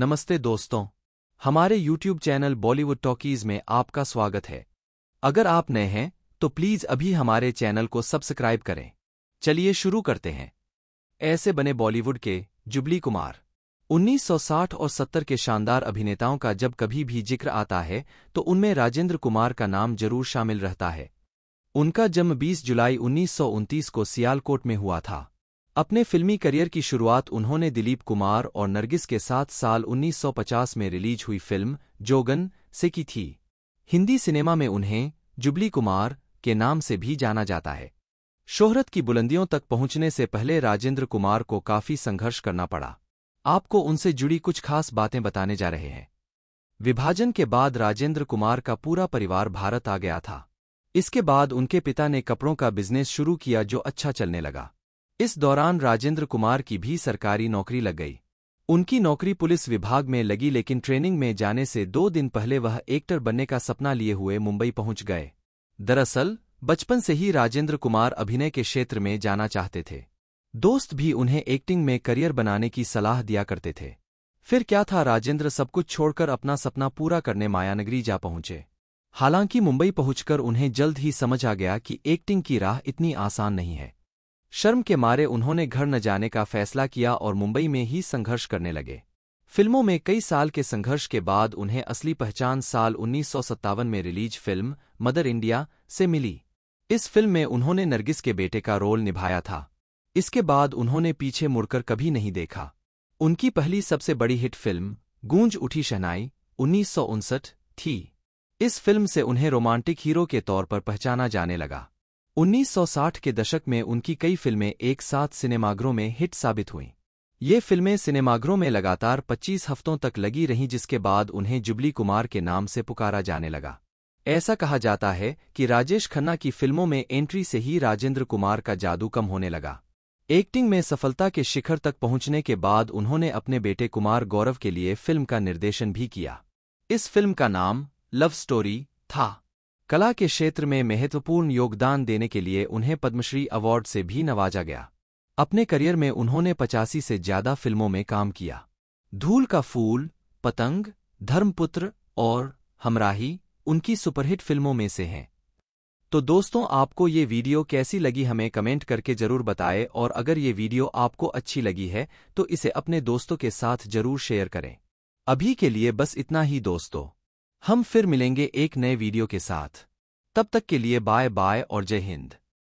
नमस्ते दोस्तों हमारे YouTube चैनल बॉलीवुड टॉकीज में आपका स्वागत है अगर आप नए हैं तो प्लीज अभी हमारे चैनल को सब्सक्राइब करें चलिए शुरू करते हैं ऐसे बने बॉलीवुड के जुबली कुमार 1960 और 70 के शानदार अभिनेताओं का जब कभी भी जिक्र आता है तो उनमें राजेंद्र कुमार का नाम जरूर शामिल रहता है उनका जन्म 20 जुलाई उन्नीस को सियालकोट में हुआ था अपने फिल्मी करियर की शुरुआत उन्होंने दिलीप कुमार और नरगिस के साथ साल 1950 में रिलीज हुई फिल्म जोगन से की थी हिंदी सिनेमा में उन्हें जुबली कुमार के नाम से भी जाना जाता है शोहरत की बुलंदियों तक पहुंचने से पहले राजेंद्र कुमार को काफी संघर्ष करना पड़ा आपको उनसे जुड़ी कुछ खास बातें बताने जा रहे हैं विभाजन के बाद राजेंद्र कुमार का पूरा परिवार भारत आ गया था इसके बाद उनके पिता ने कपड़ों का बिजनेस शुरू किया जो अच्छा चलने लगा इस दौरान राजेंद्र कुमार की भी सरकारी नौकरी लग गई उनकी नौकरी पुलिस विभाग में लगी लेकिन ट्रेनिंग में जाने से दो दिन पहले वह एक्टर बनने का सपना लिए हुए मुंबई पहुंच गए दरअसल बचपन से ही राजेंद्र कुमार अभिनय के क्षेत्र में जाना चाहते थे दोस्त भी उन्हें एक्टिंग में करियर बनाने की सलाह दिया करते थे फिर क्या था राजेंद्र सब कुछ छोड़कर अपना सपना पूरा करने मायानगरी जा पहुंचे हालांकि मुंबई पहुंचकर उन्हें जल्द ही समझ आ गया कि एक्टिंग की राह इतनी आसान नहीं है शर्म के मारे उन्होंने घर न जाने का फैसला किया और मुंबई में ही संघर्ष करने लगे फिल्मों में कई साल के संघर्ष के बाद उन्हें असली पहचान साल उन्नीस में रिलीज फिल्म मदर इंडिया से मिली इस फिल्म में उन्होंने नरगिस के बेटे का रोल निभाया था इसके बाद उन्होंने पीछे मुड़कर कभी नहीं देखा उनकी पहली सबसे बड़ी हिट फिल्म गूंज उठी शहनाई उन्नीस थी इस फिल्म से उन्हें रोमांटिक हीरो के तौर पर पहचाना जाने लगा 1960 के दशक में उनकी कई फिल्में एक साथ सिनेमाघरों में हिट साबित हुईं ये फिल्में सिनेमाघरों में लगातार 25 हफ्तों तक लगी रहीं जिसके बाद उन्हें जुबली कुमार के नाम से पुकारा जाने लगा ऐसा कहा जाता है कि राजेश खन्ना की फिल्मों में एंट्री से ही राजेंद्र कुमार का जादू कम होने लगा एक्टिंग में सफलता के शिखर तक पहुंचने के बाद उन्होंने अपने बेटे कुमार गौरव के लिए फिल्म का निर्देशन भी किया इस फिल्म का नाम लव स्टोरी था कला के क्षेत्र में महत्वपूर्ण योगदान देने के लिए उन्हें पद्मश्री अवार्ड से भी नवाजा गया अपने करियर में उन्होंने पचासी से ज्यादा फिल्मों में काम किया धूल का फूल पतंग धर्मपुत्र और हमराही उनकी सुपरहिट फिल्मों में से हैं तो दोस्तों आपको ये वीडियो कैसी लगी हमें कमेंट करके जरूर बताएं और अगर ये वीडियो आपको अच्छी लगी है तो इसे अपने दोस्तों के साथ जरूर शेयर करें अभी के लिए बस इतना ही दोस्तों हम फिर मिलेंगे एक नए वीडियो के साथ तब तक के लिए बाय बाय और जय हिंद